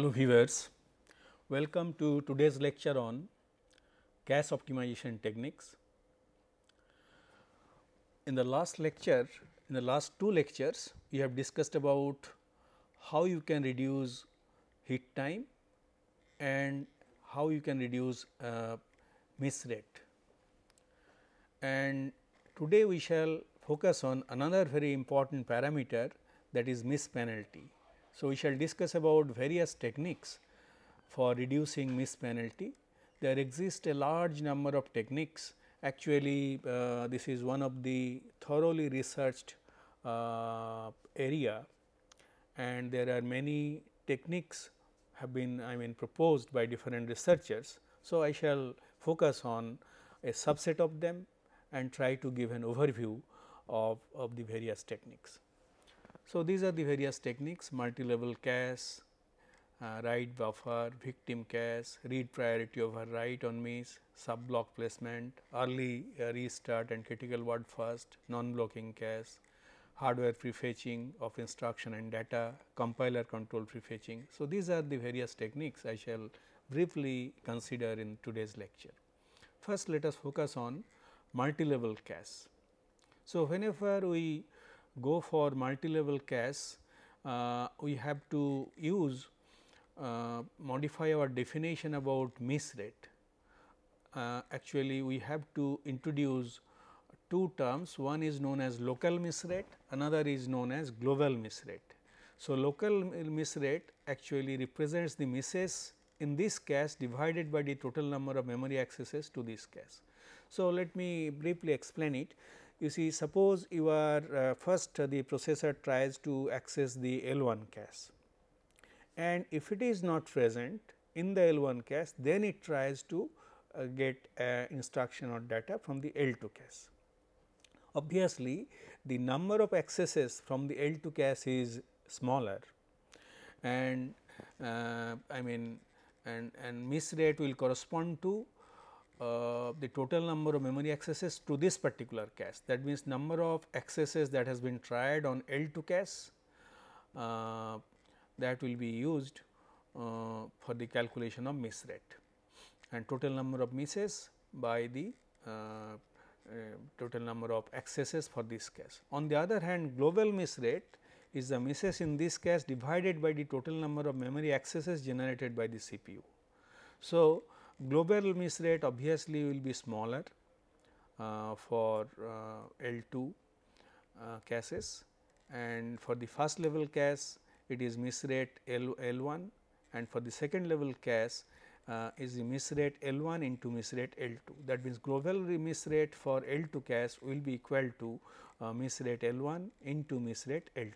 Hello viewers, welcome to today's lecture on gas optimization techniques. In the last lecture, in the last two lectures, we have discussed about how you can reduce heat time and how you can reduce uh, miss rate. And today we shall focus on another very important parameter that is miss penalty. So, we shall discuss about various techniques for reducing miss penalty. There exist a large number of techniques actually uh, this is one of the thoroughly researched uh, area and there are many techniques have been I mean proposed by different researchers. So, I shall focus on a subset of them and try to give an overview of, of the various techniques. So, these are the various techniques multi-level cache, uh, write buffer, victim cache, read priority over write on miss, sub block placement, early uh, restart and critical word first, non blocking cache, hardware prefetching of instruction and data, compiler control prefetching. So, these are the various techniques I shall briefly consider in today's lecture. First, let us focus on multi-level cache. So, whenever we go for multi-level cache, uh, we have to use uh, modify our definition about miss rate. Uh, actually, we have to introduce two terms one is known as local miss rate another is known as global miss rate. So, local miss rate actually represents the misses in this cache divided by the total number of memory accesses to this cache. So, let me briefly explain it you see suppose you are uh, first uh, the processor tries to access the L1 cache and if it is not present in the L1 cache then it tries to uh, get uh, instruction or data from the L2 cache. Obviously, the number of accesses from the L2 cache is smaller and uh, I mean and, and miss rate will correspond to uh, the total number of memory accesses to this particular cache. That means, number of accesses that has been tried on L2 cache uh, that will be used uh, for the calculation of miss rate and total number of misses by the uh, uh, total number of accesses for this cache. On the other hand, global miss rate is the misses in this cache divided by the total number of memory accesses generated by the CPU. So, global miss rate obviously will be smaller uh, for uh, L2 uh, cases and for the first level case it is miss rate L, L1 and for the second level case uh, is the miss rate L1 into miss rate L2. That means, global miss rate for L2 case will be equal to uh, miss rate L1 into miss rate L2.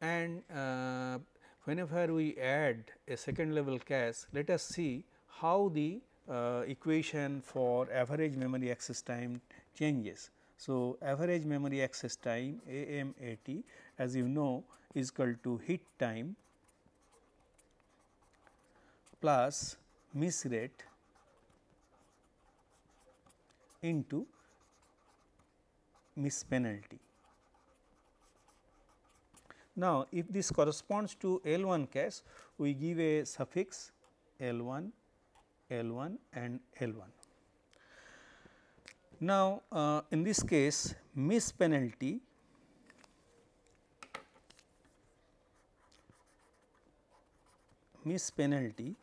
And uh, whenever we add a second level case, let us see how the uh, equation for average memory access time changes. So, average memory access time AMAT as you know is equal to hit time plus miss rate into miss penalty. Now, if this corresponds to L 1 cache, we give a suffix L 1 L 1 and L 1. Now, uh, in this case miss penalty miss penalty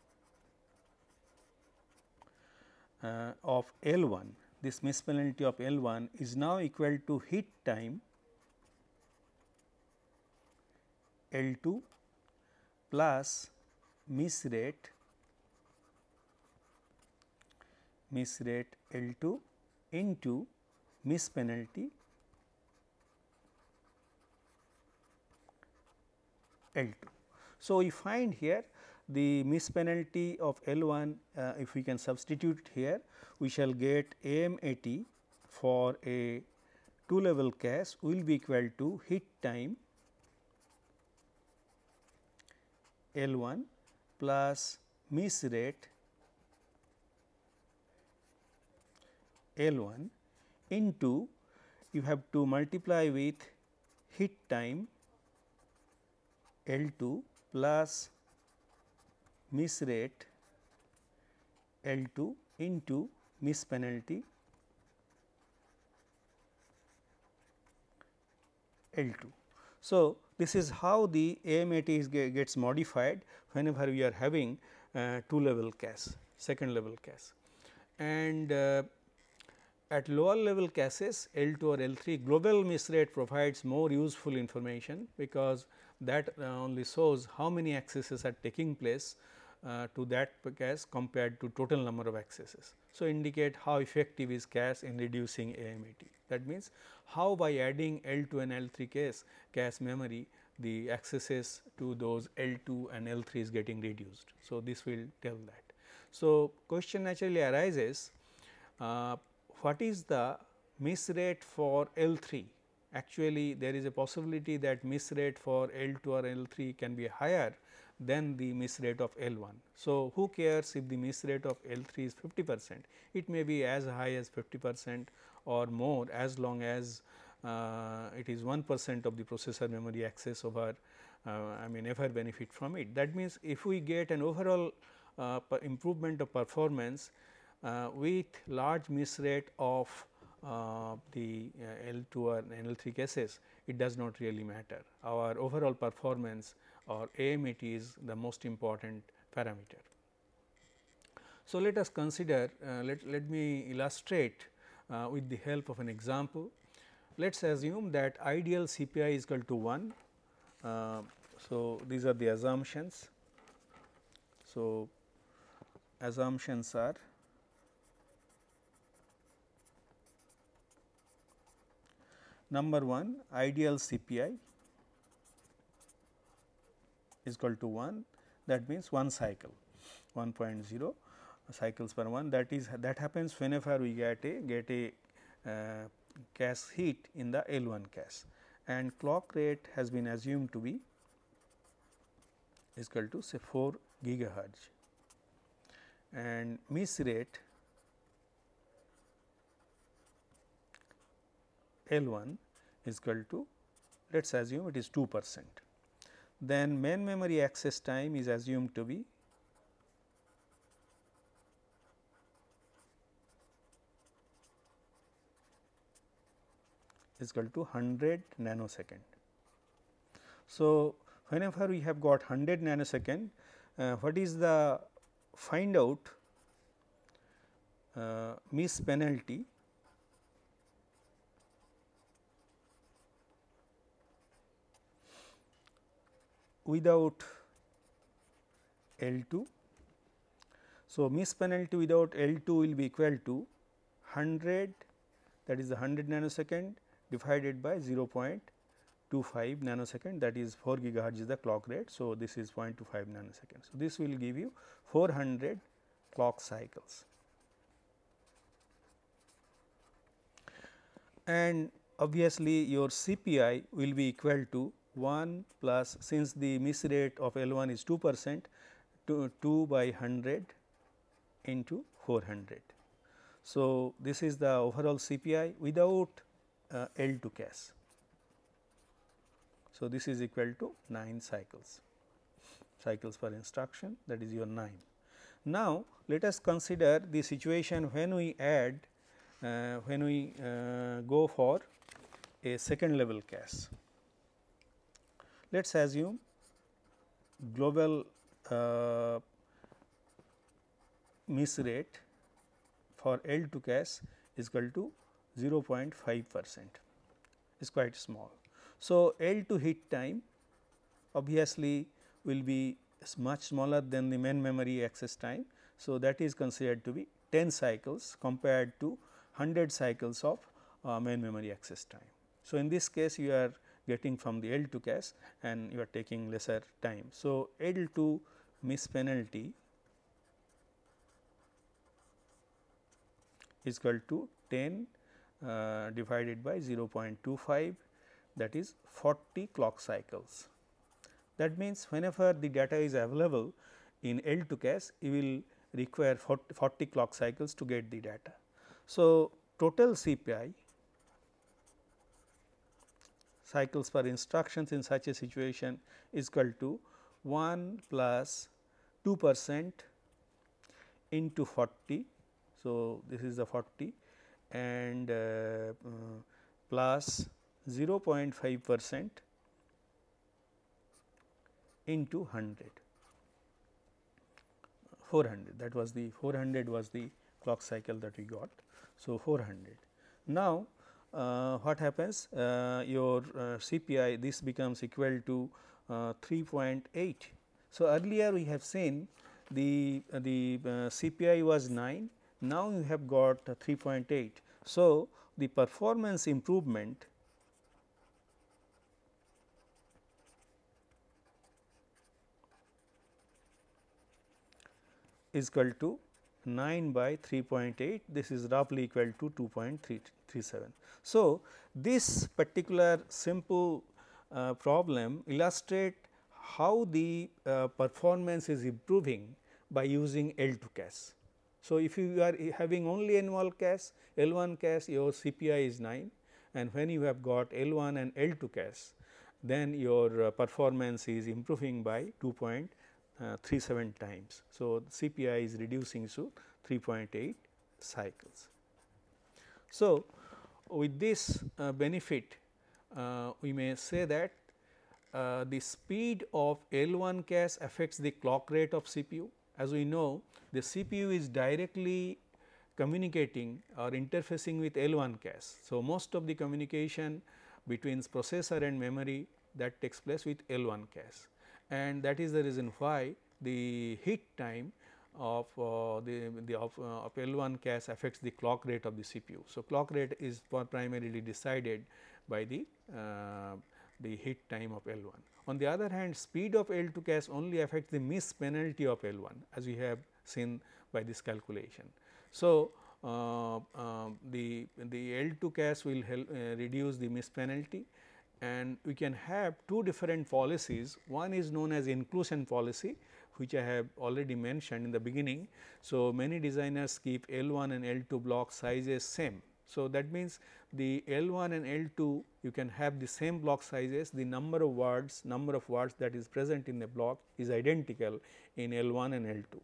uh, of L 1 this miss penalty of L 1 is now equal to hit time L 2 plus miss rate miss rate L 2 into miss penalty L 2. So, we find here the miss penalty of L 1 uh, if we can substitute here we shall get AMAT for a 2 level cache will be equal to hit time L 1 plus miss rate L 1 into you have to multiply with hit time L 2 plus miss rate L 2 into miss penalty L 2. So, this is how the AMAT is gets modified whenever we are having uh, two level cache, second level cache, And uh, at lower level cases L2 or L3 global miss rate provides more useful information because that uh, only shows how many accesses are taking place uh, to that cache compared to total number of accesses. So, indicate how effective is CAS in reducing AMAT. That means, how by adding L2 and L3 cache CAS memory the accesses to those L2 and L3 is getting reduced. So, this will tell that. So, question naturally arises uh, what is the miss rate for L 3 actually there is a possibility that miss rate for L 2 or L 3 can be higher than the miss rate of L 1. So, who cares if the miss rate of L 3 is 50 percent, it may be as high as 50 percent or more as long as uh, it is 1 percent of the processor memory access over uh, I mean ever benefit from it. That means, if we get an overall uh, improvement of performance uh, with large miss rate of uh, the L2 and L3 cases, it does not really matter. Our overall performance or AMT is the most important parameter. So, let us consider, uh, let, let me illustrate uh, with the help of an example. Let us assume that ideal CPI is equal to 1. Uh, so, these are the assumptions. So, assumptions are Number 1 ideal CPI is equal to 1 that means 1 cycle 1.0 cycles per 1 that is that happens whenever we get a get a uh, cache heat in the L1 cache and clock rate has been assumed to be is equal to say 4 gigahertz and miss rate L 1 is equal to let us assume it is 2 percent. Then main memory access time is assumed to be is equal to 100 nanosecond. So, whenever we have got 100 nanosecond, uh, what is the find out uh, miss penalty without L 2. So, miss penalty without L 2 will be equal to 100 that is the 100 nanosecond divided by 0.25 nanosecond that is 4 gigahertz is the clock rate. So, this is 0.25 nanosecond. So, this will give you 400 clock cycles. And obviously, your CPI will be equal to 1 plus since the miss rate of L 1 is 2 percent to 2 by 100 into 400. So, this is the overall CPI without uh, L 2 cache. So, this is equal to 9 cycles cycles per instruction that is your 9. Now, let us consider the situation when we add uh, when we uh, go for a second level cache. Let us assume global uh, miss rate for L to cache is equal to 0.5 percent is quite small. So, L to hit time obviously will be much smaller than the main memory access time. So, that is considered to be 10 cycles compared to 100 cycles of uh, main memory access time. So, in this case you are getting from the L to cache and you are taking lesser time. So, L to miss penalty is equal to 10 uh, divided by 0.25 that is 40 clock cycles. That means, whenever the data is available in L to cache you will require 40, 40 clock cycles to get the data. So, total CPI cycles per instructions in such a situation is equal to 1 plus 2 percent into 40. So, this is the 40 and uh, 0.5 percent into 100 400 that was the 400 was the clock cycle that we got. So, 400. Now, uh, what happens uh, your uh, CPI this becomes equal to 3.8. So, earlier we have seen the the CPI was 9 now you have got 3.8. So, the performance improvement is equal to 9 by 3.8 this is roughly equal to 2.3 0.37. So, this particular simple uh, problem illustrate how the uh, performance is improving by using L2 cache. So, if you are having only N1 cache, L1 cache your CPI is 9 and when you have got L1 and L2 cache then your uh, performance is improving by 2.37 uh, times. So, CPI is reducing to 3.8 cycles. So, with this uh, benefit, uh, we may say that uh, the speed of L1 cache affects the clock rate of CPU. As we know, the CPU is directly communicating or interfacing with L1 cache. So, most of the communication between processor and memory that takes place with L1 cache and that is the reason why the heat time of uh, the, the of, uh, of, L1 cache affects the clock rate of the CPU. So, clock rate is primarily decided by the, uh, the hit time of L1. On the other hand, speed of L2 cache only affects the miss penalty of L1 as we have seen by this calculation. So, uh, um, the, the L2 cache will help, uh, reduce the miss penalty and we can have two different policies. One is known as inclusion policy which I have already mentioned in the beginning. So, many designers keep L 1 and L 2 block sizes same. So, that means, the L 1 and L 2 you can have the same block sizes the number of words number of words that is present in the block is identical in L 1 and L 2.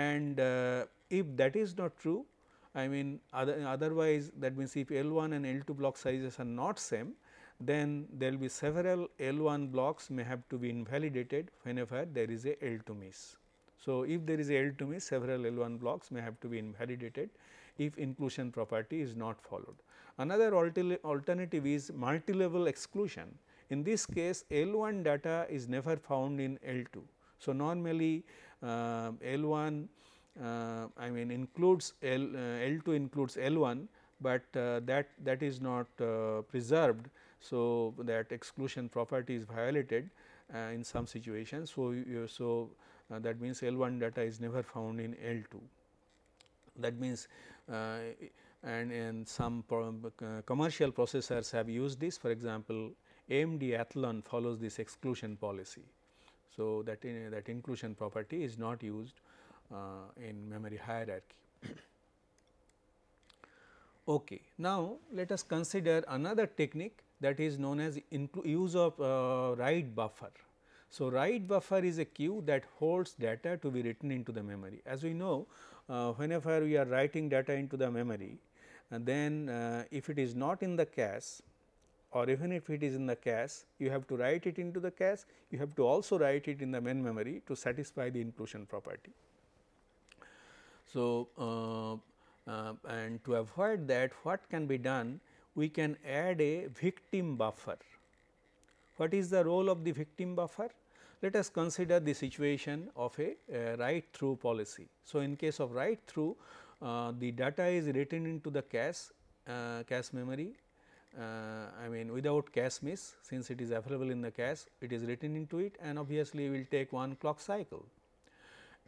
And uh, if that is not true I mean other, otherwise that means if L 1 and L 2 block sizes are not same then there will be several L 1 blocks may have to be invalidated whenever there is a L 2 miss. So, if there is a L 2 miss several L 1 blocks may have to be invalidated if inclusion property is not followed. Another alternative is multilevel exclusion. In this case L 1 data is never found in L 2. So, normally uh, L 1 uh, I mean includes L, uh, L 2 includes L 1, but uh, that that is not uh, preserved so, that exclusion property is violated uh, in some situations. So, you, so uh, that means L 1 data is never found in L 2 that means uh, and, and some pro, uh, commercial processors have used this for example AMD Athlon follows this exclusion policy. So, that in, uh, that inclusion property is not used uh, in memory hierarchy. okay. Now, let us consider another technique that is known as use of uh, write buffer. So, write buffer is a queue that holds data to be written into the memory. As we know, uh, whenever we are writing data into the memory, uh, then uh, if it is not in the cache or even if it is in the cache, you have to write it into the cache, you have to also write it in the main memory to satisfy the inclusion property. So, uh, uh and to avoid that what can be done we can add a victim buffer. What is the role of the victim buffer? Let us consider the situation of a write through policy. So, in case of write through uh, the data is written into the cache, uh, cache memory uh, I mean without cache miss since it is available in the cache it is written into it and obviously will take one clock cycle.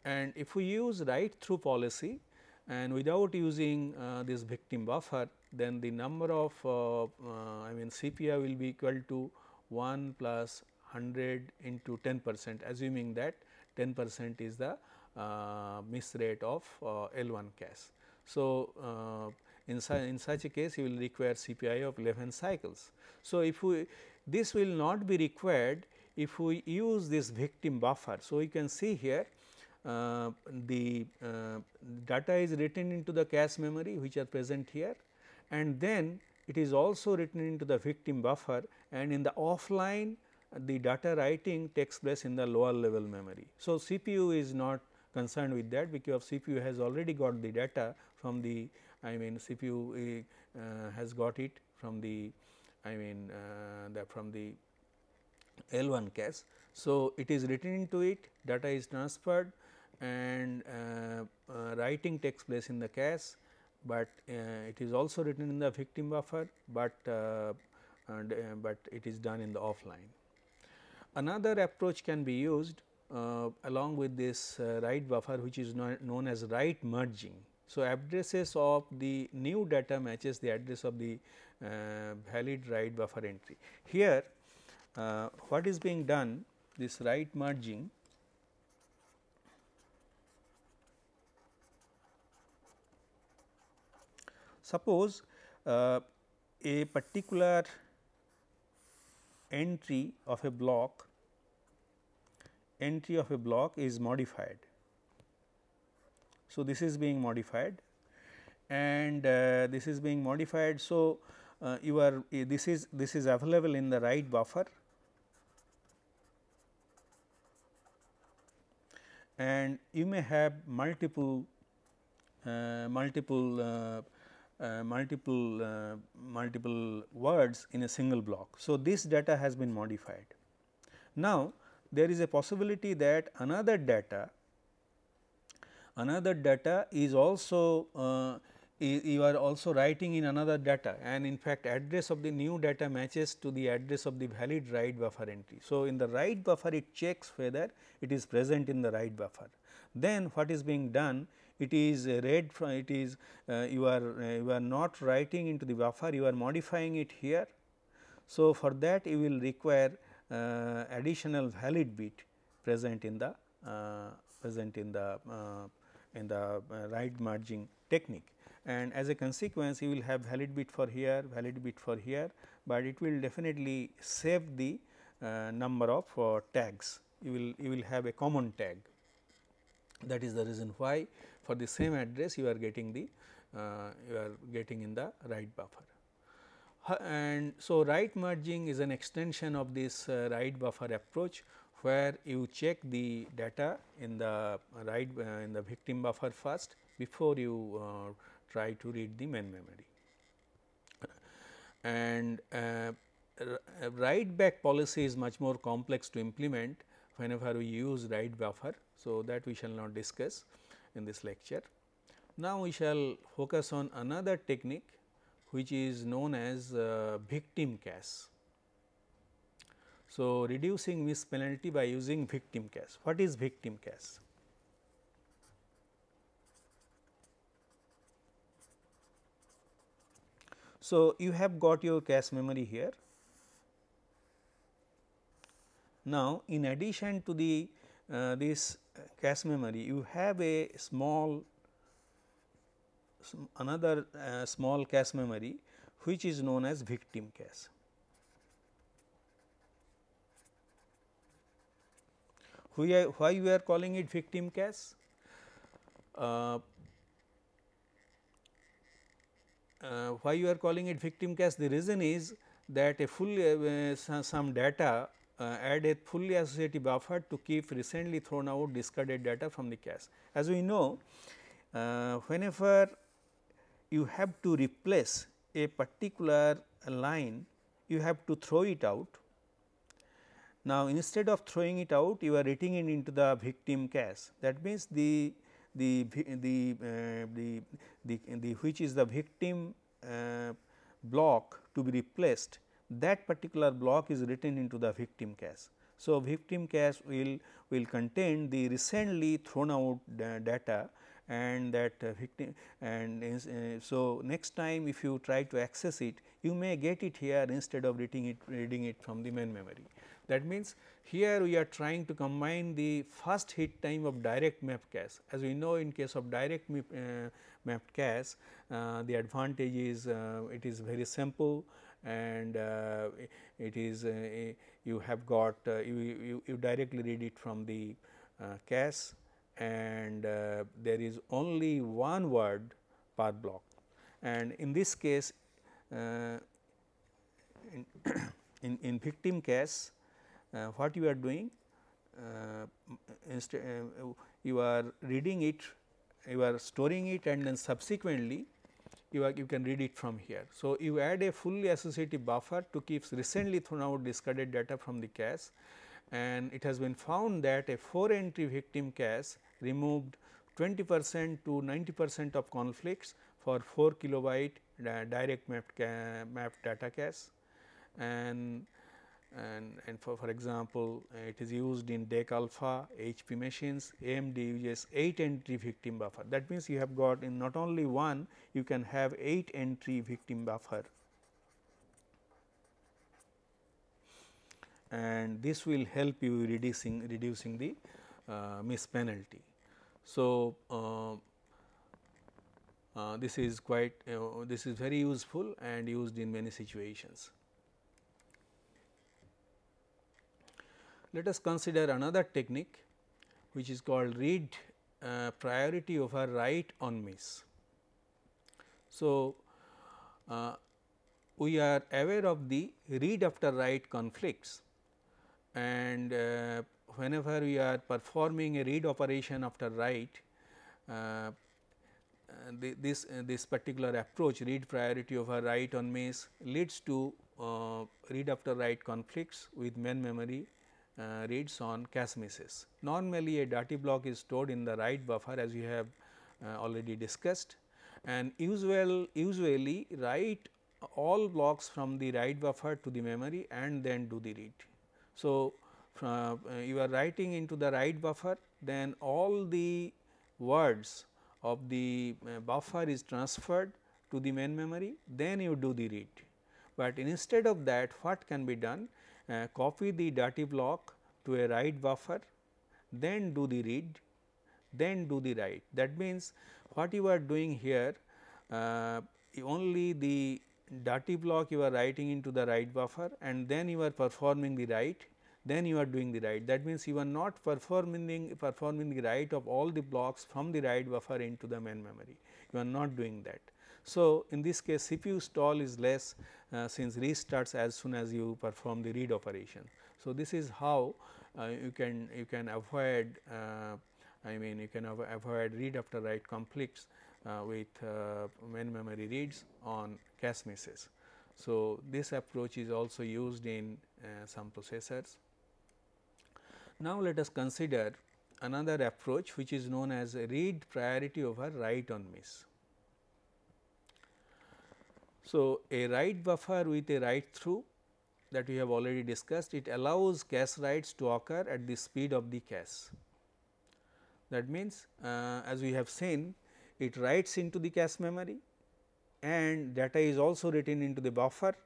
And if we use write through policy and without using uh, this victim buffer then the number of uh, uh, I mean CPI will be equal to 1 plus 100 into 10 percent assuming that 10 percent is the uh, miss rate of uh, L 1 cache. So, uh, in, su in such a case you will require CPI of 11 cycles. So, if we this will not be required if we use this victim buffer. So, you can see here uh, the uh, data is written into the cache memory which are present here and then it is also written into the victim buffer and in the offline the data writing takes place in the lower level memory. So, CPU is not concerned with that because CPU has already got the data from the I mean CPU uh, has got it from the I mean uh, the from the L1 cache. So, it is written into it data is transferred and uh, uh, writing takes place in the cache, but uh, it is also written in the victim buffer, but and, but it is done in the offline. Another approach can be used uh, along with this uh, write buffer which is known as write merging. So, addresses of the new data matches the address of the uh, valid write buffer entry. Here what is being done this write merging Suppose uh, a particular entry of a block entry of a block is modified. So, this is being modified and uh, this is being modified. So, uh, you are uh, this is this is available in the write buffer and you may have multiple uh, multiple uh, uh, multiple uh, multiple words in a single block. So, this data has been modified. Now, there is a possibility that another data another data is also uh, you are also writing in another data and in fact address of the new data matches to the address of the valid write buffer entry. So, in the write buffer it checks whether it is present in the write buffer. Then what is being done it is read from it is uh, you are uh, you are not writing into the buffer you are modifying it here. So, for that you will require uh, additional valid bit present in the present in the in the right merging technique and as a consequence you will have valid bit for here, valid bit for here, but it will definitely save the uh, number of uh, tags you will you will have a common tag that is the reason why for the same address you are getting the uh, you are getting in the write buffer. And so, write merging is an extension of this uh, write buffer approach where you check the data in the write uh, in the victim buffer first before you uh, try to read the main memory. And write uh, uh, back policy is much more complex to implement whenever we use write buffer. So, that we shall not discuss in this lecture. Now, we shall focus on another technique which is known as uh, victim cache. So, reducing miss penalty by using victim cache. What is victim cache? So, you have got your cache memory here. Now, in addition to the uh, this cache memory you have a small another uh, small cache memory which is known as victim cache. why we are calling it victim cache? Uh, uh, why you are calling it victim cache? The reason is that a full uh, uh some data uh, add a fully associative buffer to keep recently thrown out discarded data from the cache. As we know, uh, whenever you have to replace a particular line, you have to throw it out. Now, instead of throwing it out, you are writing it into the victim cache. That means, the the the, uh, the the the which is the victim uh, block to be replaced that particular block is written into the victim cache. So, victim cache will, will contain the recently thrown out data and that victim and uh, so next time if you try to access it you may get it here instead of reading it reading it from the main memory that means here we are trying to combine the first hit time of direct map cache as we know in case of direct map, uh, mapped cache uh, the advantage is uh, it is very simple and uh, it is uh, you have got uh, you, you, you, directly read it from the CAS and there is only one word per block. And in this case in, in, in, victim case what you are doing you are reading it you are storing it and then subsequently you, are, you can read it from here. So, you add a fully associative buffer to keep recently thrown out discarded data from the cache and it has been found that a 4 entry victim cache removed 20 percent to 90 percent of conflicts for 4 kilobyte direct mapped, mapped data cache and and, and for, for example, uh, it is used in DEC alpha HP machines, AMD uses 8 entry victim buffer. That means, you have got in not only one, you can have 8 entry victim buffer and this will help you reducing, reducing the uh, miss penalty. So, uh, uh, this is quite uh, this is very useful and used in many situations. Let us consider another technique which is called read uh, priority over write on miss. So, uh, we are aware of the read after write conflicts and uh, whenever we are performing a read operation after write, uh, uh this, uh, this particular approach read priority over write on miss, leads to uh, read after write conflicts with main memory uh, reads on casemases. Normally a dirty block is stored in the write buffer as you have uh, already discussed and usual, usually write all blocks from the write buffer to the memory and then do the read. So, uh, you are writing into the write buffer then all the words of the uh, buffer is transferred to the main memory then you do the read. But instead of that what can be done uh, copy the dirty block to a write buffer, then do the read, then do the write. That means, what you are doing here uh, only the dirty block you are writing into the write buffer and then you are performing the write then you are doing the write. That means, you are not performing performing the write of all the blocks from the write buffer into the main memory, you are not doing that. So, in this case CPU stall is less uh, since restarts as soon as you perform the read operation. So, this is how uh, you can you can avoid uh, I mean you can avoid read after write conflicts uh, with main uh, memory reads on cache misses. So, this approach is also used in uh, some processors. Now, let us consider another approach which is known as read priority over write on miss. So, a write buffer with a write through that we have already discussed, it allows cache writes to occur at the speed of the cache. That means, uh, as we have seen, it writes into the cache memory and data is also written into the buffer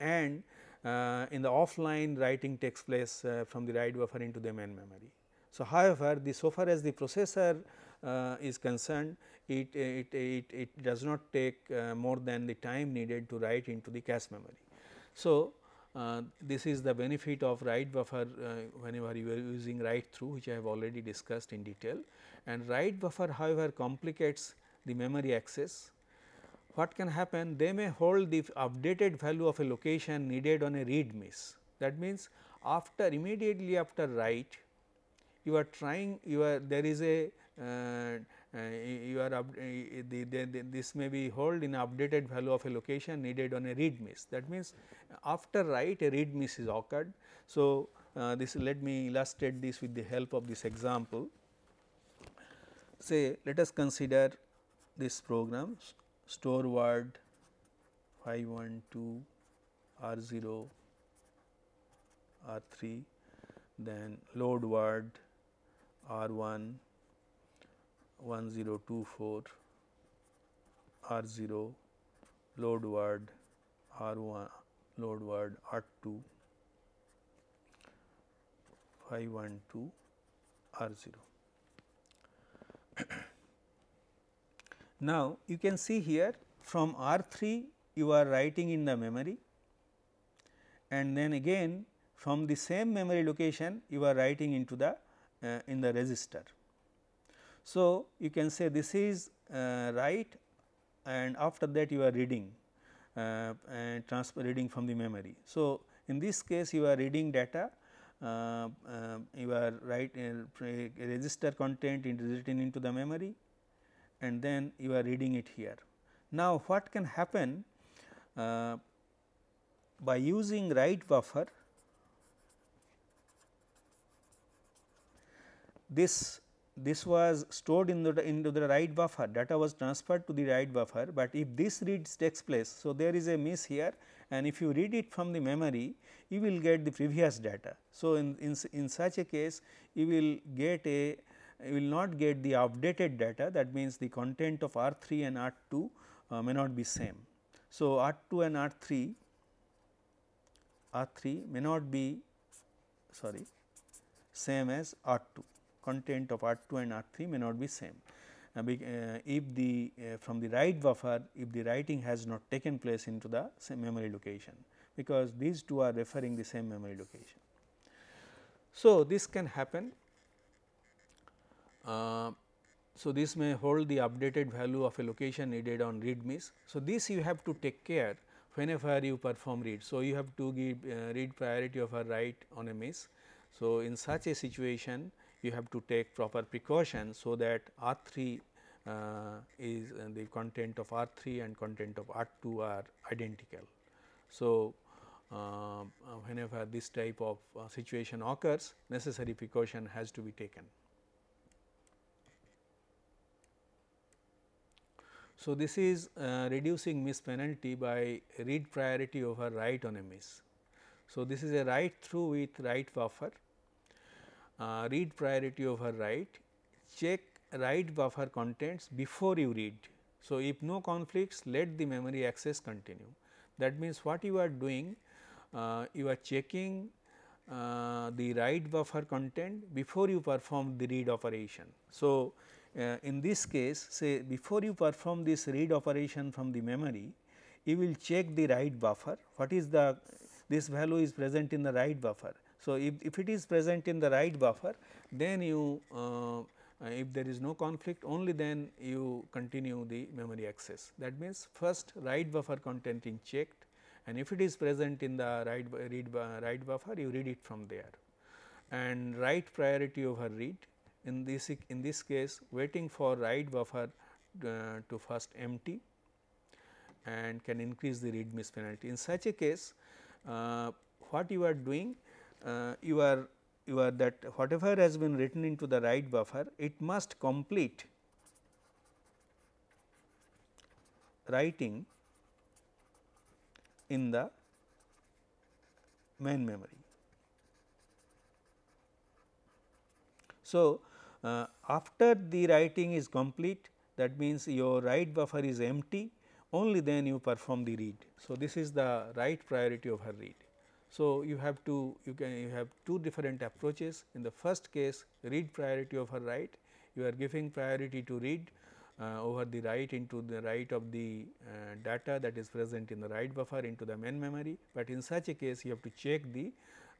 and uh, in the offline writing takes place uh, from the write buffer into the main memory. So, however, the so far as the processor uh, is concerned, it, it, it, it does not take uh, more than the time needed to write into the cache memory. So, uh, this is the benefit of write buffer uh, whenever you are using write through which I have already discussed in detail and write buffer however complicates the memory access. What can happen they may hold the updated value of a location needed on a read miss that means after immediately after write you are trying you are there is a uh, uh, you are uh, the, the, the, this may be hold in updated value of a location needed on a read miss. That means, after write a read miss is occurred. So, this let me illustrate this with the help of this example. Say let us consider this program store word 512 R 0 R 3 then load word R 1 1024 R 0 load word R 1 load word R 2 512 R 0. now, you can see here from R 3 you are writing in the memory and then again from the same memory location you are writing into the uh, in the register. So, you can say this is uh, right and after that you are reading uh, and transfer reading from the memory. So, in this case you are reading data uh, uh you are write uh, register content is written into the memory and then you are reading it here. Now, what can happen uh, by using write buffer this this was stored in the, into the write buffer data was transferred to the write buffer, but if this read takes place. So, there is a miss here and if you read it from the memory you will get the previous data. So, in, in, in such a case you will get a you will not get the updated data that means the content of R 3 and R 2 uh, may not be same. So, R 2 and R 3 R 3 may not be sorry same as R 2 content of R 2 and R 3 may not be same. Uh, if the uh, from the write buffer if the writing has not taken place into the same memory location because these two are referring the same memory location. So, this can happen. Uh, so, this may hold the updated value of a location needed on read miss. So, this you have to take care whenever you perform read. So, you have to give uh, read priority over write on a miss. So, in such a situation you have to take proper precaution. So, that R 3 uh, is uh, the content of R 3 and content of R 2 are identical. So, uh, uh whenever this type of uh, situation occurs necessary precaution has to be taken. So, this is uh, reducing miss penalty by read priority over write on a miss. So, this is a write through with write buffer uh, read priority of her write, check write buffer contents before you read. So, if no conflicts let the memory access continue. That means, what you are doing uh, you are checking uh, the write buffer content before you perform the read operation. So, uh, in this case say before you perform this read operation from the memory you will check the write buffer what is the this value is present in the write buffer so, if, if it is present in the right buffer then you uh, if there is no conflict only then you continue the memory access. That means, first write buffer content is checked and if it is present in the write, read, write buffer you read it from there and write priority over read in this in this case waiting for write buffer uh, to first empty and can increase the read miss penalty. In such a case uh, what you are doing uh, you are you are that whatever has been written into the write buffer it must complete writing in the main memory. So, uh, after the writing is complete that means, your write buffer is empty only then you perform the read. So, this is the write priority over read. So, you have to you can you have two different approaches in the first case read priority over write you are giving priority to read uh, over the write into the write of the uh, data that is present in the write buffer into the main memory, but in such a case you have to check the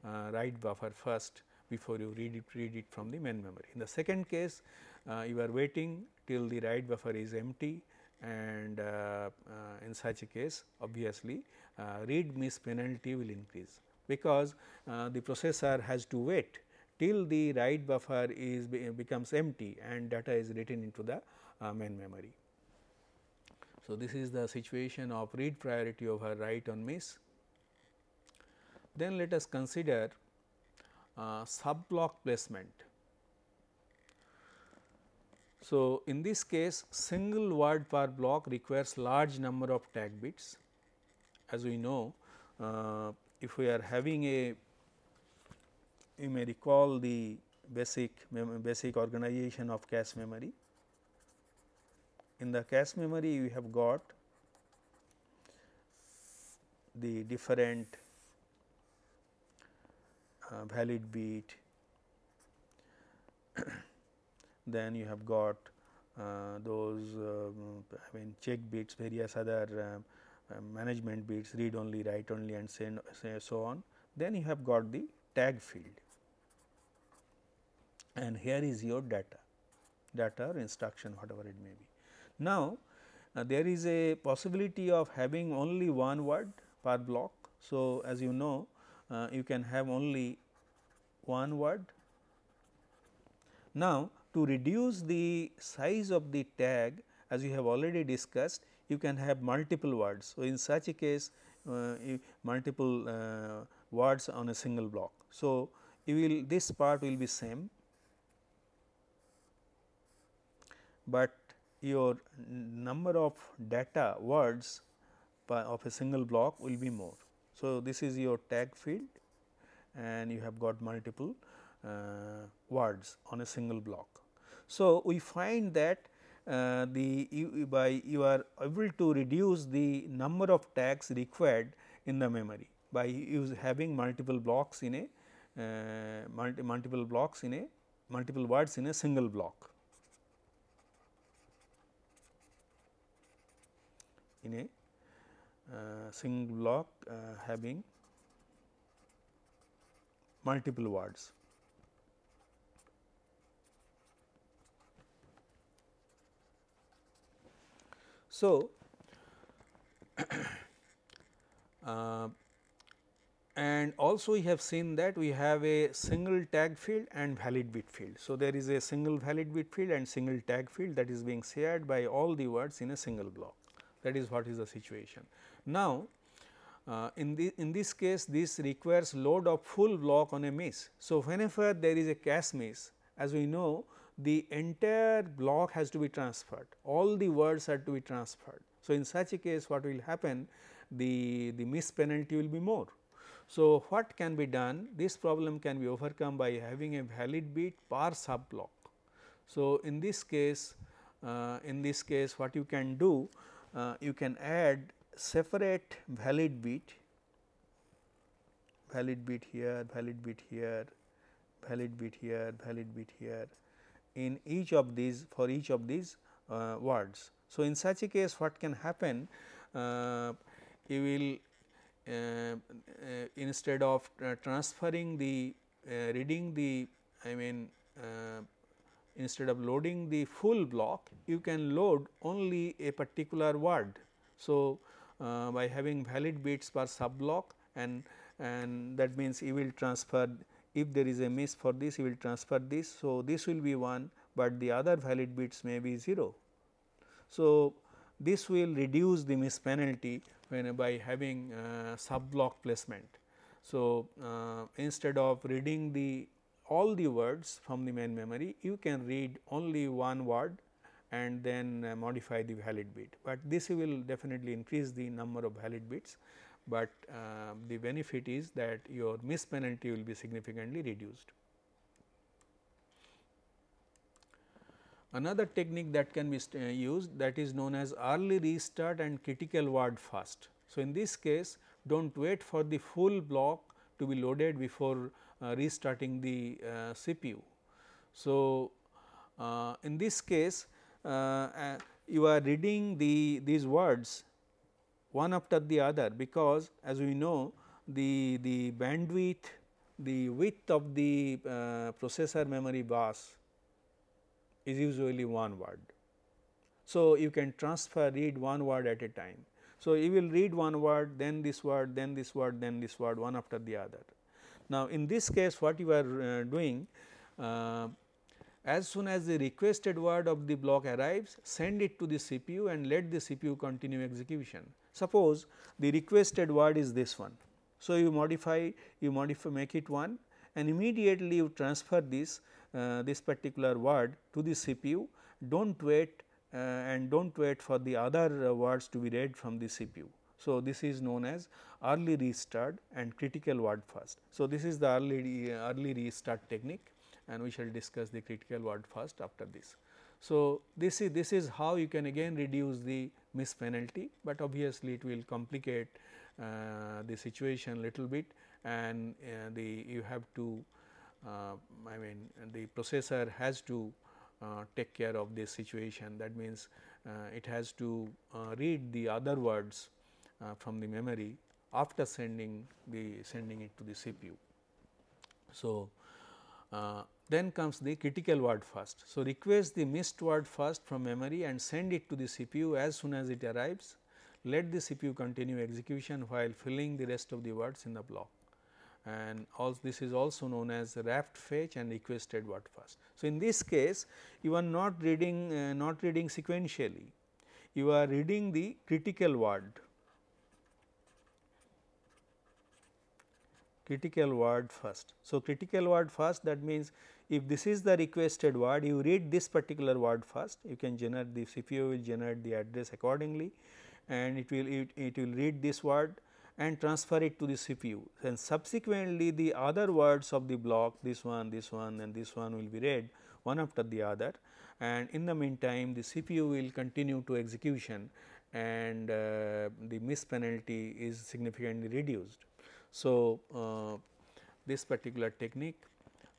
uh, write buffer first before you read it read it from the main memory. In the second case uh, you are waiting till the write buffer is empty and uh, uh, in such a case obviously uh, read miss penalty will increase because the processor has to wait till the write buffer is becomes empty and data is written into the main memory. So, this is the situation of read priority over write on miss. Then let us consider uh, sub block placement. So, in this case single word per block requires large number of tag bits as we know uh, if we are having a you may recall the basic basic organization of cache memory. In the cache memory we have got the different uh, valid bit then you have got uh, those um, I mean check bits various other um, uh, management bits read only write only and say so on then you have got the tag field and here is your data data or instruction whatever it may be. Now, uh, there is a possibility of having only one word per block. So, as you know uh, you can have only one word. Now, to reduce the size of the tag as we have already discussed you can have multiple words. So, in such a case uh, multiple uh, words on a single block. So, you will this part will be same, but your number of data words of a single block will be more. So, this is your tag field and you have got multiple uh, words on a single block. So, we find that uh, the you, by you are able to reduce the number of tags required in the memory by use having multiple blocks in a uh, multi, multiple blocks in a multiple words in a single block in a uh, single block uh, having multiple words. So, uh, and also we have seen that we have a single tag field and valid bit field. So, there is a single valid bit field and single tag field that is being shared by all the words in a single block that is what is the situation. Now, uh, in, the, in this case this requires load of full block on a miss. So, whenever there is a cache miss, as we know the entire block has to be transferred, all the words are to be transferred. So, in such a case what will happen the, the miss penalty will be more. So, what can be done this problem can be overcome by having a valid bit per sub block. So, in this case uh, in this case what you can do uh, you can add separate valid bit valid bit here valid bit here valid bit here valid bit here in each of these for each of these uh, words. So, in such a case what can happen uh, you will uh, uh, instead of transferring the uh, reading the I mean uh, instead of loading the full block you can load only a particular word. So, by having valid bits per sub block and and that means you will transfer if there is a miss for this you will transfer this. So, this will be 1, but the other valid bits may be 0. So, this will reduce the miss penalty when by having uh, sub block placement. So, uh, instead of reading the all the words from the main memory you can read only one word and then uh, modify the valid bit, but this will definitely increase the number of valid bits but uh, the benefit is that your miss penalty will be significantly reduced. Another technique that can be uh, used that is known as early restart and critical ward fast. So, in this case do not wait for the full block to be loaded before uh, restarting the uh, CPU. So, uh, in this case uh, uh, you are reading the these words one after the other because as we know the, the bandwidth, the width of the uh, processor memory bus is usually 1 word. So, you can transfer read 1 word at a time. So, you will read one word then this word then this word then this word one after the other. Now, in this case what you are uh, doing uh, as soon as the requested word of the block arrives send it to the CPU and let the CPU continue execution. Suppose the requested word is this one. So, you modify you modify make it 1 and immediately you transfer this uh, this particular word to the CPU do not wait uh, and do not wait for the other uh, words to be read from the CPU. So, this is known as early restart and critical word first. So, this is the early early restart technique and we shall discuss the critical word first after this. So, this is this is how you can again reduce the miss penalty, but obviously it will complicate uh, the situation little bit and uh, the you have to uh, I mean the processor has to uh, take care of this situation that means uh, it has to uh, read the other words from the memory after sending the sending it to the CPU. So, uh, then comes the critical word first. So, request the missed word first from memory and send it to the CPU as soon as it arrives. Let the CPU continue execution while filling the rest of the words in the block and this is also known as raft fetch and requested word first. So, in this case you are not reading uh, not reading sequentially, you are reading the critical word critical word first. So, critical word first that means if this is the requested word you read this particular word first you can generate the CPU will generate the address accordingly and it will it, it will read this word and transfer it to the CPU and subsequently the other words of the block this one this one and this one will be read one after the other and in the meantime the CPU will continue to execution and uh, the miss penalty is significantly reduced. So, uh, this particular technique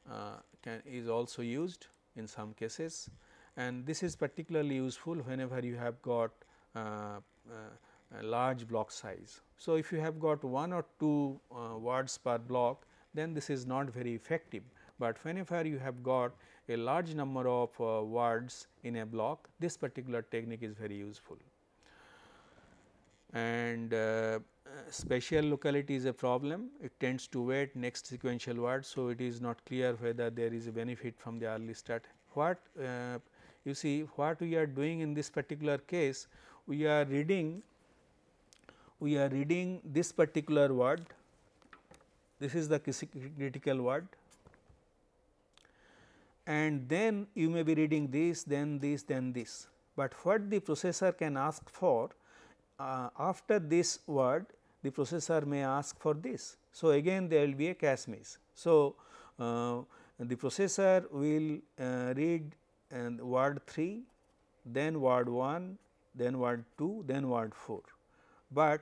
uh, can, is also used in some cases and this is particularly useful whenever you have got uh, uh large block size. So, if you have got one or two uh, words per block then this is not very effective, but whenever you have got a large number of uh, words in a block this particular technique is very useful and uh, spatial locality is a problem it tends to wait next sequential word. So, it is not clear whether there is a benefit from the early start. What uh, you see what we are doing in this particular case we are reading we are reading this particular word this is the critical word and then you may be reading this then this then this, but what the processor can ask for uh, after this word the processor may ask for this. So, again there will be a cache miss. So, uh, the processor will uh, read and uh, word 3, then word 1, then word 2, then word 4, but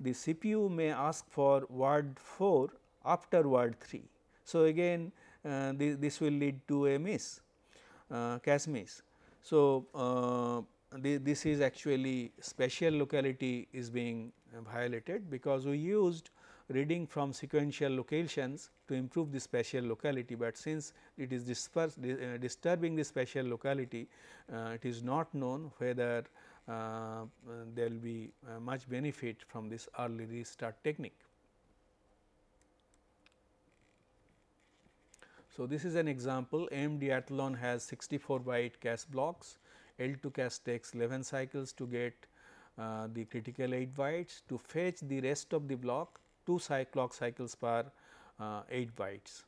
the CPU may ask for word 4 after word 3. So, again uh, this will lead to a miss, uh, cache miss. So, uh, this is actually spatial locality is being violated because we used reading from sequential locations to improve the spatial locality, but since it is uh, disturbing the spatial locality, uh, it is not known whether uh, uh there will be uh, much benefit from this early restart technique. So, this is an example AMD Athlon has 64 by 8 cache blocks L2 cache takes 11 cycles to get uh, the critical 8 bytes to fetch the rest of the block 2 cy clock cycles per uh, 8 bytes.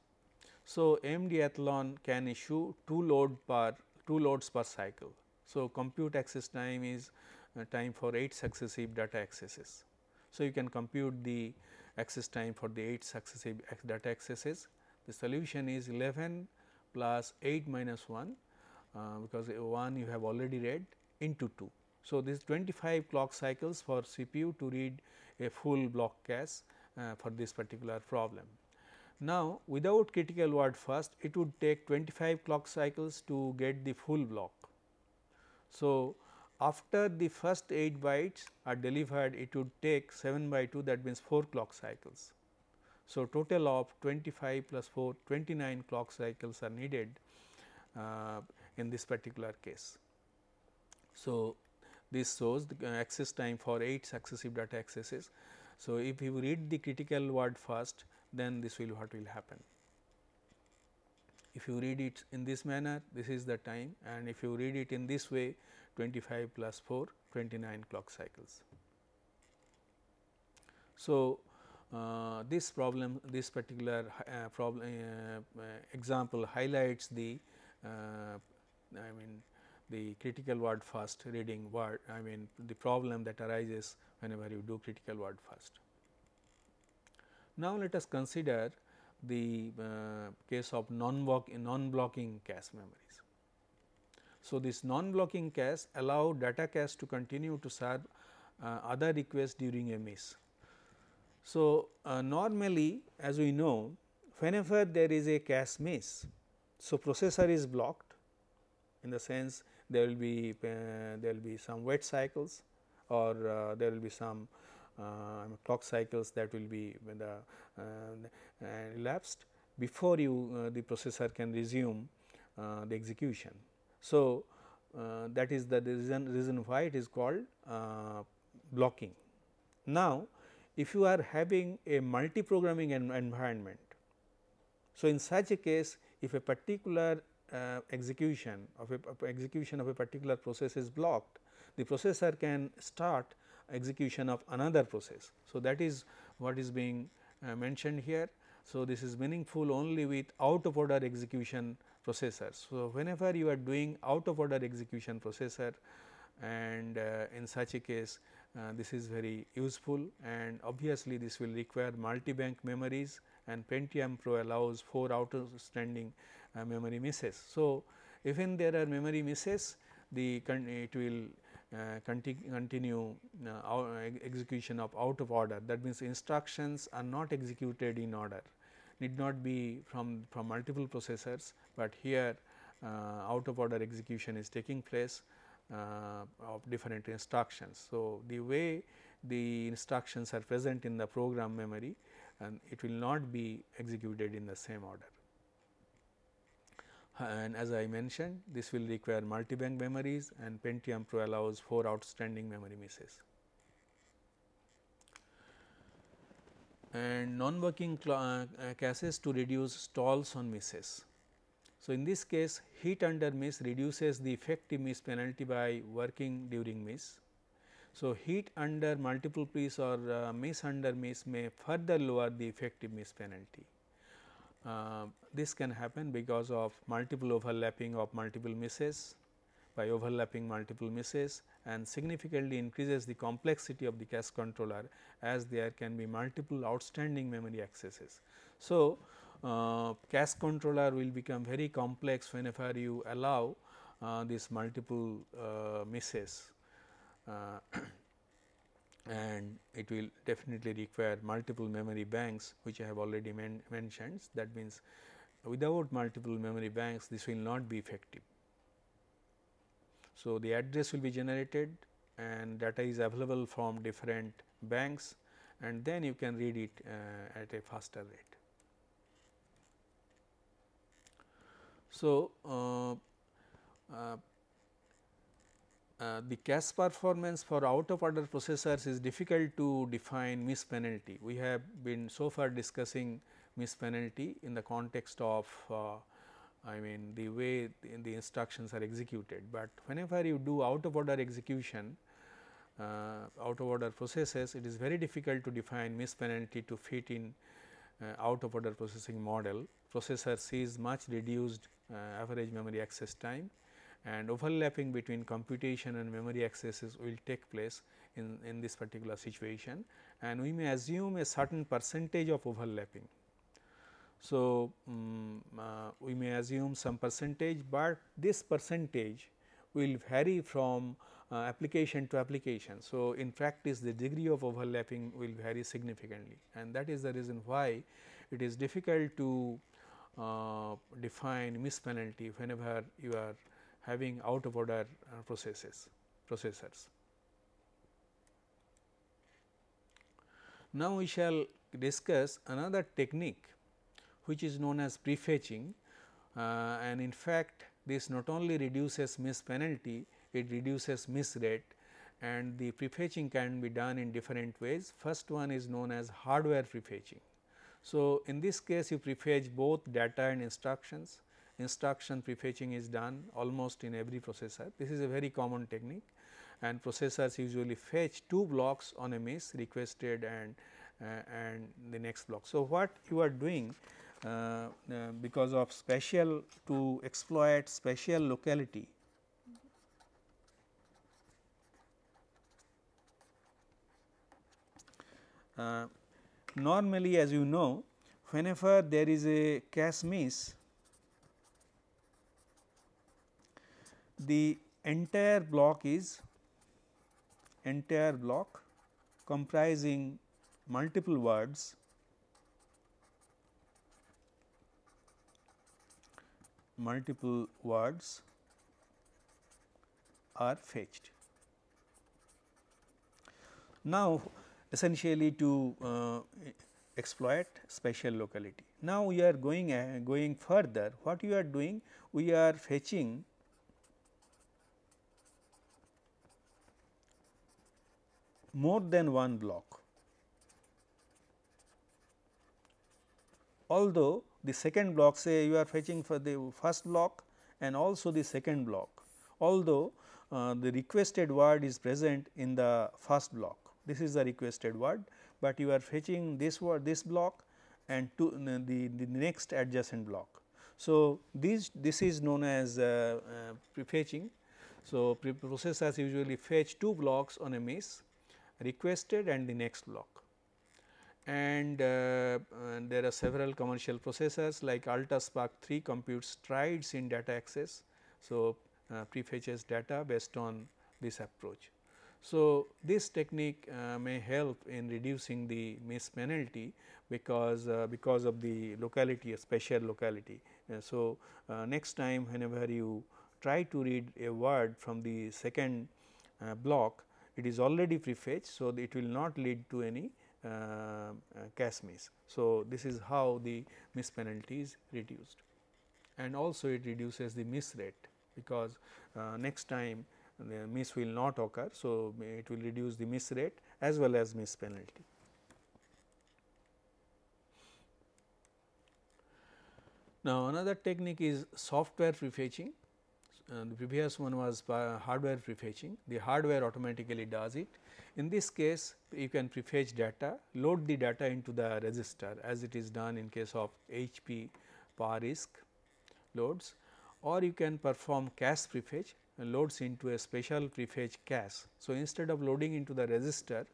So, M decathlon can issue 2 load per 2 loads per cycle. So, compute access time is uh, time for 8 successive data accesses. So, you can compute the access time for the 8 successive uh, data accesses. The solution is 11 plus 8 minus 1 uh, because 1 you have already read into 2. So, this 25 clock cycles for CPU to read a full block cache uh, for this particular problem. Now, without critical word first it would take 25 clock cycles to get the full block. So, after the first 8 bytes are delivered it would take 7 by 2 that means 4 clock cycles. So, total of 25 plus 4 29 clock cycles are needed uh, in this particular case. So, this shows the uh, access time for 8 successive data accesses. So, if you read the critical word first then this will what will happen. If you read it in this manner this is the time and if you read it in this way 25 plus 4 29 clock cycles. So, uh, this problem this particular uh, problem uh, uh example highlights the uh, I mean the critical word first reading word I mean the problem that arises whenever you do critical word first. Now, let us consider the uh, case of non-block non-blocking cache memories. So, this non-blocking cache allow data cache to continue to serve uh, other requests during a miss. So, uh, normally as we know whenever there is a cache miss, so processor is blocked in the sense there will be uh, there will be some wet cycles or uh, there will be some uh, clock cycles that will be uh, uh, elapsed before you the processor can resume the execution. So, that is the reason reason why it is called blocking. Now, if you are having a multi-programming en environment. So, in such a case if a particular uh, execution of a execution of a particular process is blocked, the processor can start execution of another process. So, that is what is being uh, mentioned here. So, this is meaningful only with out of order execution processors. So, whenever you are doing out of order execution processor and uh, in such a case uh, this is very useful and obviously, this will require multi-bank memories and Pentium Pro allows 4 outstanding uh, memory misses. So, if there are memory misses the it will uh, conti continue uh, execution of out of order that means instructions are not executed in order need not be from from multiple processors, but here uh, out of order execution is taking place uh, of different instructions. So, the way the instructions are present in the program memory and it will not be executed in the same order and as I mentioned this will require multi-bank memories and Pentium Pro allows 4 outstanding memory misses. And non-working uh, caches to reduce stalls on misses. So, in this case heat under miss reduces the effective miss penalty by working during miss. So, heat under multiple piece or uh, miss under miss may further lower the effective miss penalty. Uh, this can happen because of multiple overlapping of multiple misses by overlapping multiple misses and significantly increases the complexity of the cache controller as there can be multiple outstanding memory accesses. So, uh, cache controller will become very complex whenever you allow uh, these multiple uh, misses. Uh, and it will definitely require multiple memory banks which I have already men mentioned that means without multiple memory banks this will not be effective. So, the address will be generated and data is available from different banks and then you can read it uh, at a faster rate. So, uh, uh, uh, the cache performance for out of order processors is difficult to define miss penalty. We have been so far discussing miss penalty in the context of uh, I mean the way the, instructions are executed, but whenever you do out of order execution uh, out of order processes it is very difficult to define miss penalty to fit in uh, out of order processing model. Processor sees much reduced uh, average memory access time and overlapping between computation and memory accesses will take place in, in this particular situation and we may assume a certain percentage of overlapping. So, um, uh, we may assume some percentage, but this percentage will vary from uh, application to application. So, in practice the degree of overlapping will vary significantly and that is the reason why it is difficult to uh, define miss penalty whenever you are having out of order uh, processes processors. Now, we shall discuss another technique which is known as prefetching uh, and in fact, this not only reduces miss penalty, it reduces miss rate and the prefetching can be done in different ways. First one is known as hardware prefetching. So, in this case you prefetch both data and instructions instruction prefetching is done almost in every processor. This is a very common technique and processors usually fetch two blocks on a miss requested and uh, and the next block. So, what you are doing uh, uh, because of spatial to exploit spatial locality uh, normally as you know whenever there is a cache miss the entire block is entire block comprising multiple words multiple words are fetched. Now, essentially to uh, exploit spatial locality. Now, we are going uh, going further what we are doing we are fetching more than one block. Although the second block say you are fetching for the first block and also the second block, although uh, the requested word is present in the first block. This is the requested word, but you are fetching this word this block and to the, the next adjacent block. So, this this is known as uh, uh, prefetching. So, pre processors usually fetch two blocks on a miss requested and the next block. And, uh, and uh, there are several commercial processors like Alta 3 computes strides in data access. So, uh, prefetches data based on this approach. So, this technique uh, may help in reducing the miss penalty because, uh, because of the locality a special locality. Uh, so, uh, next time whenever you try to read a word from the second block it is already prefetched. So, it will not lead to any uh, cache uh, miss. So, this is how the miss penalty is reduced and also it reduces the miss rate because uh, next time the miss will not occur. So, it will reduce the miss rate as well as miss penalty. Now, another technique is software prefetching uh, the previous one was hardware prefetching, the hardware automatically does it. In this case, you can prefetch data, load the data into the register as it is done in case of HP power loads or you can perform cache prefetch and uh, loads into a special prefetch cache. So, instead of loading into the register,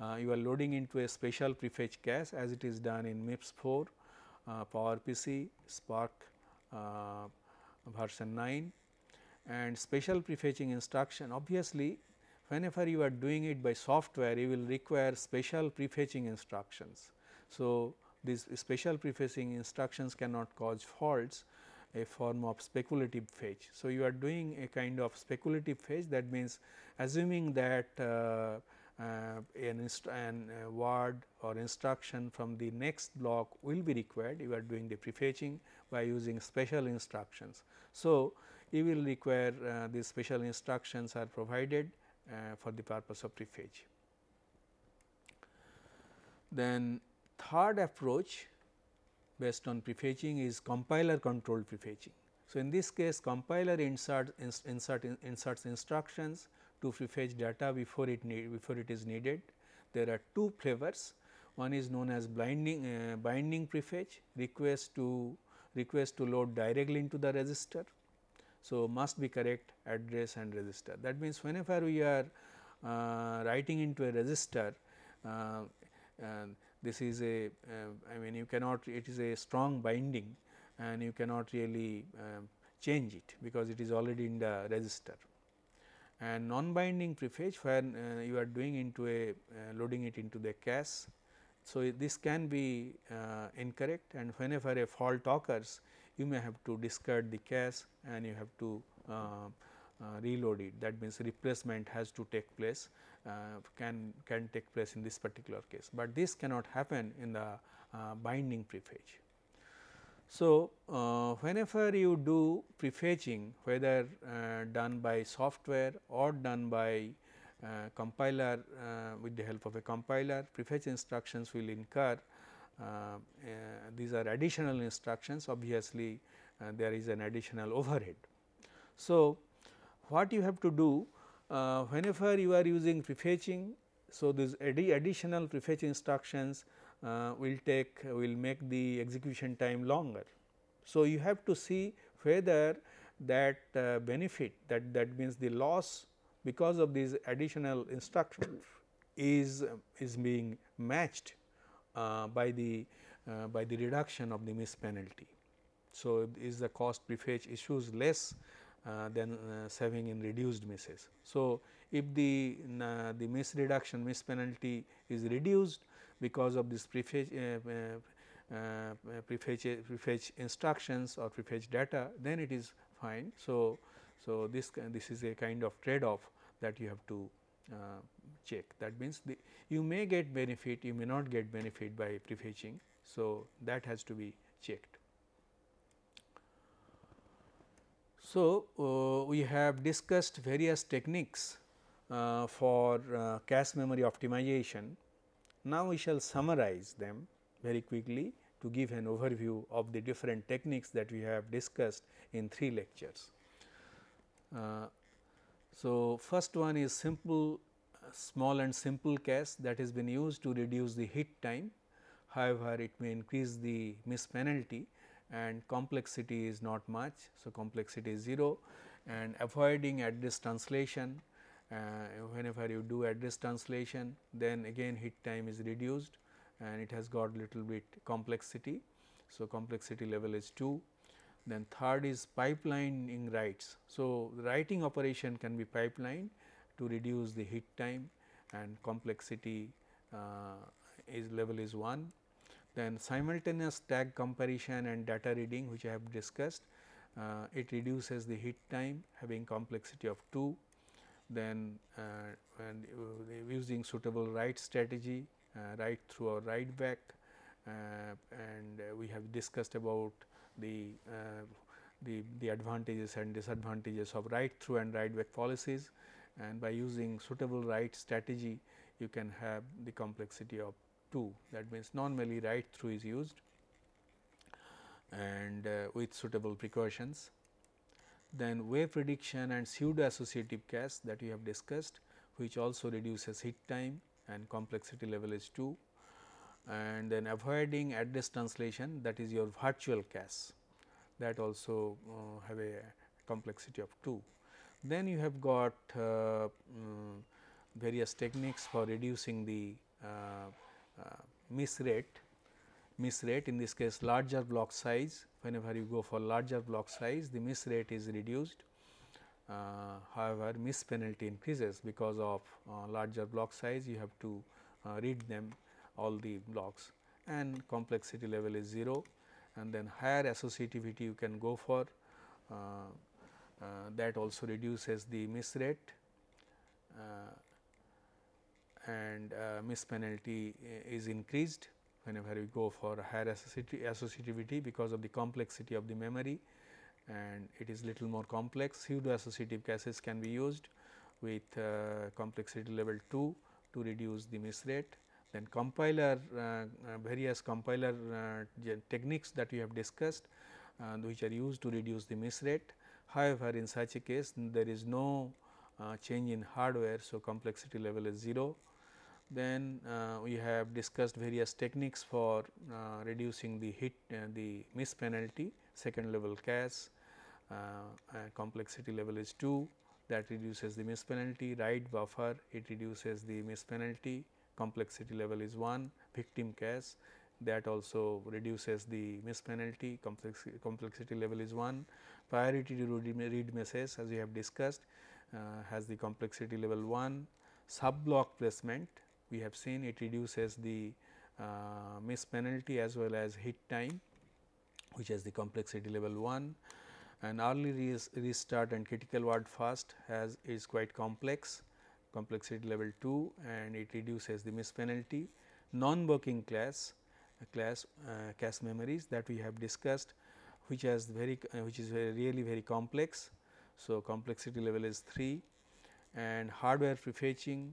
uh, you are loading into a special prefetch cache as it is done in MIPS 4, uh, PowerPC, Spark uh, version 9 and special prefetching instruction obviously whenever you are doing it by software you will require special prefetching instructions. So, these special prefetching instructions cannot cause faults a form of speculative fetch. So, you are doing a kind of speculative fetch that means assuming that uh, uh, an, an uh, word or instruction from the next block will be required, you are doing the prefetching by using special instructions. So, you will require uh, these special instructions are provided uh, for the purpose of prefetching. Then third approach based on prefetching is compiler controlled prefetching. So, in this case compiler insert inserts instructions to prefetch data before it need, before it is needed. There are two flavors one is known as blinding uh, binding prefetch request to request to load directly into the register so, must be correct address and resistor. That means, whenever we are uh, writing into a resistor, uh, this is a uh, I mean you cannot it is a strong binding and you cannot really um, change it because it is already in the resistor. And non-binding prefetch when uh, you are doing into a uh, loading it into the cache. So, this can be incorrect and whenever a fault occurs you may have to discard the cache and you have to uh, uh, reload it that means replacement has to take place uh, can can take place in this particular case, but this cannot happen in the binding prefetch. So, uh, whenever you do prefetching whether uh, done by software or done by uh, compiler with the help of a compiler prefetch instructions will incur uh, these are additional instructions obviously uh, there is an additional overhead. So, what you have to do uh, whenever you are using prefetching so, these additional prefetch instructions uh, will take will make the execution time longer. So, you have to see whether that uh, benefit that that means the loss because of these additional instructions, is is being matched uh, by the uh, by the reduction of the miss penalty. So, is the cost prefetch issues less uh, than saving in reduced misses. So, if the the miss reduction miss penalty is reduced because of this prefetch uh, prefetch, prefetch instructions or prefetch data then it is fine. So, so this this is a kind of trade off that you have to uh, check. That means, the, you may get benefit, you may not get benefit by prefetching. So, that has to be checked. So, uh, we have discussed various techniques uh, for uh, cache memory optimization. Now, we shall summarize them very quickly to give an overview of the different techniques that we have discussed in three lectures. Uh, so, first one is simple small and simple cache that has been used to reduce the hit time. However, it may increase the miss penalty and complexity is not much. So, complexity is 0 and avoiding address translation uh, whenever you do address translation then again hit time is reduced and it has got little bit complexity. So, complexity level is 2 then third is pipelining writes. So, writing operation can be pipelined to reduce the heat time and complexity uh, is level is 1. Then simultaneous tag comparison and data reading which I have discussed, uh, it reduces the heat time having complexity of 2 then uh, and uh, using suitable write strategy uh, write through or write back uh, and we have discussed about the, the the advantages and disadvantages of write through and write back policies and by using suitable write strategy you can have the complexity of 2 that means normally write through is used and uh, with suitable precautions. Then wave prediction and pseudo associative cache that we have discussed which also reduces hit time and complexity level is 2 and then avoiding address translation that is your virtual cache that also uh, have a complexity of 2. Then you have got um, various techniques for reducing the uh, uh, miss rate miss rate in this case larger block size whenever you go for larger block size the miss rate is reduced. Uh, however, miss penalty increases because of uh, larger block size you have to uh, read them all the blocks and complexity level is 0 and then higher associativity you can go for uh, that also reduces the miss rate uh, and uh, miss penalty is increased whenever we go for higher associativity because of the complexity of the memory and it is little more complex. Pseudo associative cases can be used with uh, complexity level 2 to reduce the miss rate. Then compiler uh, uh, various compiler techniques that we have discussed which are used to reduce the miss rate However, in such a case there is no uh, change in hardware. So, complexity level is 0. Then uh, we have discussed various techniques for uh, reducing the hit uh, the miss penalty second level cache uh, uh, complexity level is 2 that reduces the miss penalty Write buffer it reduces the miss penalty complexity level is 1 victim cache that also reduces the miss penalty complexity, complexity level is 1 priority to read message as we have discussed uh, has the complexity level 1, sub block placement we have seen it reduces the uh, miss penalty as well as hit time which has the complexity level 1 and early res restart and critical word fast has is quite complex complexity level 2 and it reduces the miss penalty non working class class uh, cache memories that we have discussed which has very uh, which is very really very complex. So, complexity level is 3 and hardware prefetching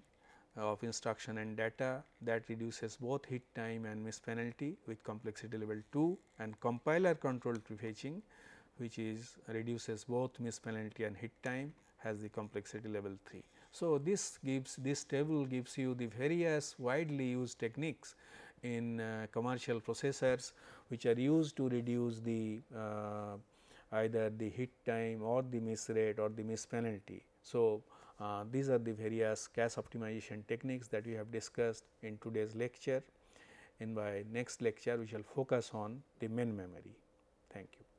uh, of instruction and data that reduces both hit time and miss penalty with complexity level 2 and compiler controlled prefetching which is reduces both miss penalty and hit time has the complexity level 3. So, this gives this table gives you the various widely used techniques in uh, commercial processors which are used to reduce the uh, either the hit time or the miss rate or the miss penalty. So, uh, these are the various cache optimization techniques that we have discussed in today's lecture In my next lecture we shall focus on the main memory. Thank you.